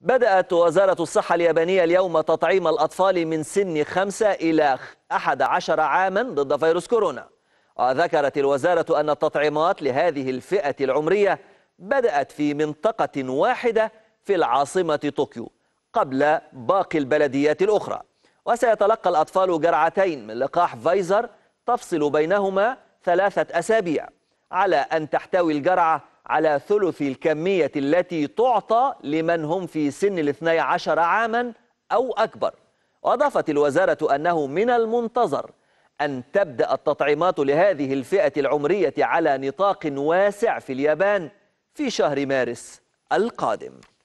بدأت وزارة الصحة اليابانية اليوم تطعيم الأطفال من سن خمسة إلى أحد عشر عاما ضد فيروس كورونا وذكرت الوزارة أن التطعيمات لهذه الفئة العمرية بدأت في منطقة واحدة في العاصمة طوكيو قبل باقي البلديات الأخرى وسيتلقى الأطفال جرعتين من لقاح فايزر تفصل بينهما ثلاثة أسابيع على أن تحتوي الجرعة على ثلث الكمية التي تعطى لمن هم في سن الاثني عشر عاما أو أكبر وأضافت الوزارة أنه من المنتظر أن تبدأ التطعيمات لهذه الفئة العمرية على نطاق واسع في اليابان في شهر مارس القادم